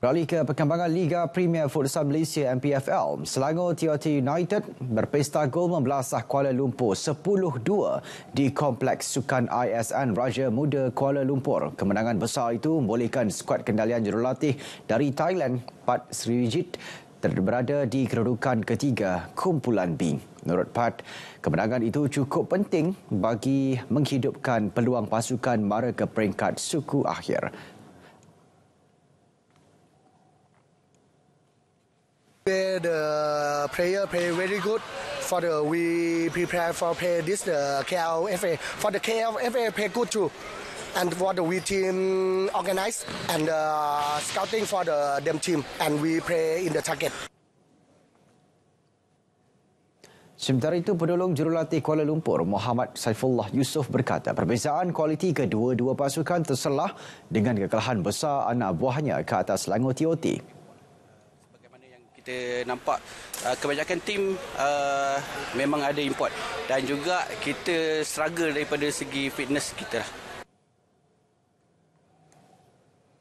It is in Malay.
Beralih ke perkembangan Liga Premier Futsal Malaysia MPFL, Selangor TOT United berpesta gol membelasah Kuala Lumpur 10-2 di Kompleks Sukan ISN Raja Muda Kuala Lumpur. Kemenangan besar itu membolehkan skuad kendalian jurulatih dari Thailand, Pat Sriwijit, berada di kedudukan ketiga kumpulan B. Menurut Pat, kemenangan itu cukup penting bagi menghidupkan peluang pasukan mara ke peringkat suku akhir. the player play very good for the we prepare for play this the KLFA for the KLFA play good too and what the we team organize and uh, scouting for the them team and we play in the target. Sementara itu, penolong jurulatih Kuala Lumpur, Muhammad Saifullah Yusof berkata perbezaan kualiti kedua-dua pasukan terselah dengan kekalahan besar anak buahnya ke atas Langor TOT. Kita nampak uh, kebanyakan tim uh, memang ada import dan juga kita struggle daripada segi fitness kita lah.